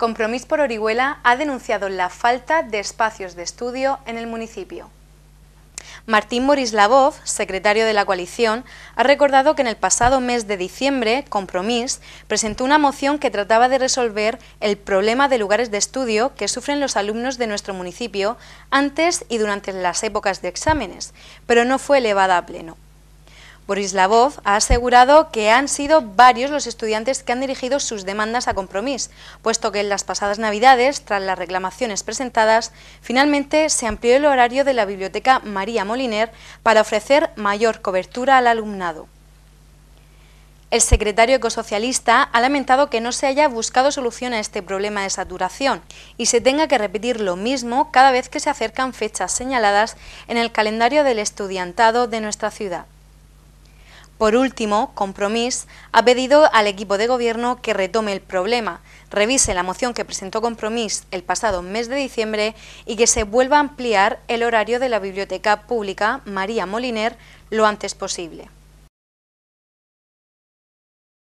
Compromís por Orihuela ha denunciado la falta de espacios de estudio en el municipio. Martín Morislavov, secretario de la coalición, ha recordado que en el pasado mes de diciembre, Compromís presentó una moción que trataba de resolver el problema de lugares de estudio que sufren los alumnos de nuestro municipio antes y durante las épocas de exámenes, pero no fue elevada a pleno. Borislavov ha asegurado que han sido varios los estudiantes que han dirigido sus demandas a Compromís, puesto que en las pasadas Navidades, tras las reclamaciones presentadas, finalmente se amplió el horario de la Biblioteca María Moliner para ofrecer mayor cobertura al alumnado. El secretario ecosocialista ha lamentado que no se haya buscado solución a este problema de saturación y se tenga que repetir lo mismo cada vez que se acercan fechas señaladas en el calendario del estudiantado de nuestra ciudad. Por último, Compromís ha pedido al equipo de gobierno que retome el problema, revise la moción que presentó Compromís el pasado mes de diciembre y que se vuelva a ampliar el horario de la Biblioteca Pública María Moliner lo antes posible.